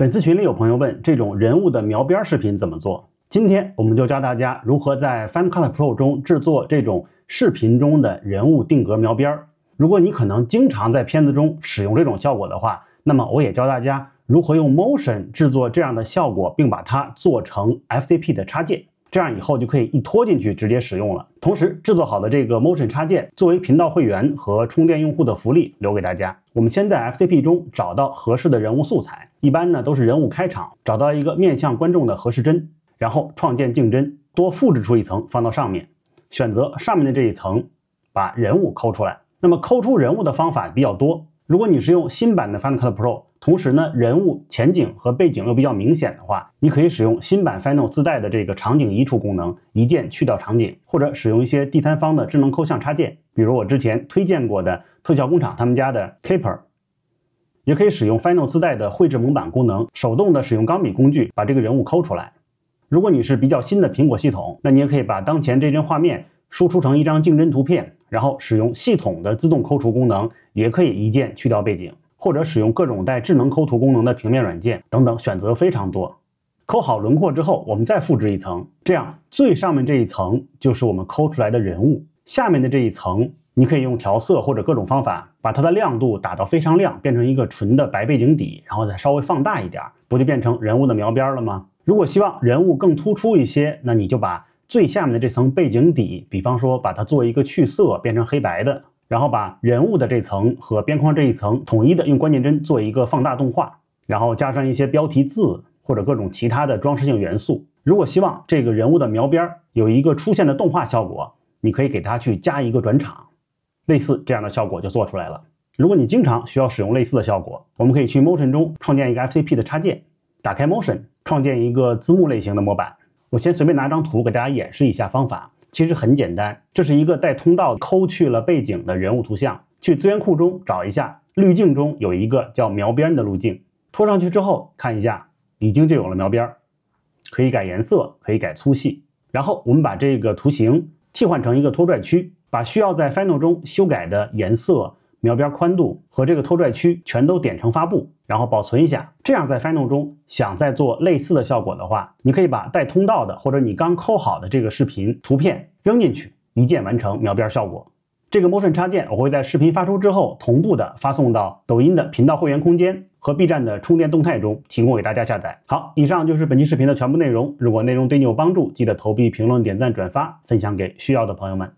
粉丝群里有朋友问，这种人物的描边视频怎么做？今天我们就教大家如何在 Final Cut Pro 中制作这种视频中的人物定格描边。如果你可能经常在片子中使用这种效果的话，那么我也教大家如何用 Motion 制作这样的效果，并把它做成 FCP 的插件。这样以后就可以一拖进去直接使用了。同时，制作好的这个 Motion 插件作为频道会员和充电用户的福利留给大家。我们先在 FCP 中找到合适的人物素材，一般呢都是人物开场，找到一个面向观众的合适帧，然后创建镜帧，多复制出一层放到上面，选择上面的这一层，把人物抠出来。那么抠出人物的方法比较多，如果你是用新版的 Final Cut Pro。同时呢，人物前景和背景又比较明显的话，你可以使用新版 Final 自带的这个场景移除功能，一键去掉场景，或者使用一些第三方的智能抠像插件，比如我之前推荐过的特效工厂他们家的 Keeper，也可以使用 Final 自带的绘制蒙版功能，手动的使用钢笔工具把这个人物抠出来。如果你是比较新的苹果系统，那你也可以把当前这帧画面输出成一张静帧图片，然后使用系统的自动抠除功能，也可以一键去掉背景。或者使用各种带智能抠图功能的平面软件等等，选择非常多。抠好轮廓之后，我们再复制一层，这样最上面这一层就是我们抠出来的人物，下面的这一层你可以用调色或者各种方法把它的亮度打到非常亮，变成一个纯的白背景底，然后再稍微放大一点，不就变成人物的描边了吗？如果希望人物更突出一些，那你就把最下面的这层背景底，比方说把它做一个去色，变成黑白的。然后把人物的这层和边框这一层统一的用关键帧做一个放大动画，然后加上一些标题字或者各种其他的装饰性元素。如果希望这个人物的描边有一个出现的动画效果，你可以给它去加一个转场，类似这样的效果就做出来了。如果你经常需要使用类似的效果，我们可以去 Motion 中创建一个 FCP 的插件，打开 Motion 创建一个字幕类型的模板。我先随便拿张图给大家演示一下方法。其实很简单，这是一个带通道抠去了背景的人物图像，去资源库中找一下，滤镜中有一个叫描边的路径，拖上去之后看一下，已经就有了描边儿，可以改颜色，可以改粗细，然后我们把这个图形替换成一个拖拽区，把需要在 Final 中修改的颜色。描边宽度和这个拖拽区全都点成发布，然后保存一下。这样在 Final 中想再做类似的效果的话，你可以把带通道的或者你刚抠好的这个视频图片扔进去，一键完成描边效果。这个 Motion 插件我会在视频发出之后同步的发送到抖音的频道会员空间和 B 站的充电动态中提供给大家下载。好，以上就是本期视频的全部内容。如果内容对你有帮助，记得投币、评论、点赞、转发，分享给需要的朋友们。